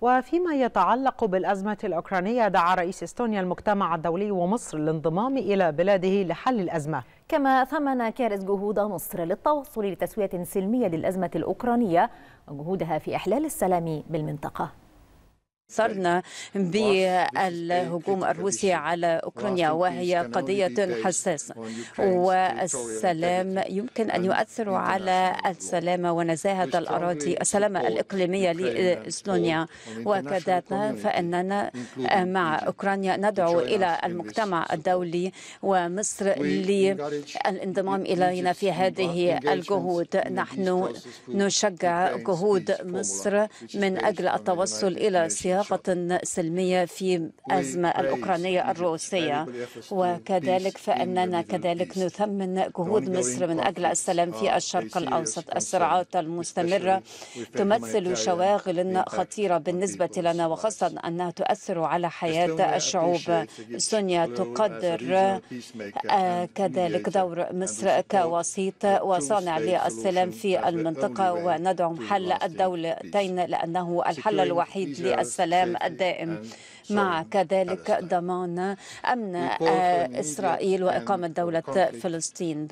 وفيما يتعلق بالأزمة الأوكرانية دعا رئيس استونيا المجتمع الدولي ومصر للانضمام إلى بلاده لحل الأزمة كما ثمن كارز جهود مصر للتوصل لتسوية سلمية للأزمة الأوكرانية وجهودها في إحلال السلام بالمنطقة صرنا بالهجوم الروسي على أوكرانيا وهي قضية حساسة والسلام يمكن أن يؤثر على السلامة ونزاهة الأراضي السلامة الإقليمية لإسلونيا وكذلك فإننا آه، مع أوكرانيا ندعو إلى المجتمع الدولي ومصر للانضمام إلينا في هذه الجهود نحن نشجع جهود مصر من أجل التوصل إلى سياق إضافة سلمية في الأزمة الأوكرانية الروسية وكذلك فإننا كذلك نثمن جهود مصر من أجل السلام في ah, الشرق الأوسط الصراعات المستمرة تمثل شواغل خطيرة بالنسبة لنا وخاصة أنها تؤثر على حياة الشعوب سونيا تقدر آه، كذلك دور مصر كوسيط وصانع للسلام في المنطقة وندعم حل الدولتين لأنه الحل الوحيد للسلام السلام الدائم مع كذلك ضمان أمن آه، إسرائيل وإقامة دولة فلسطين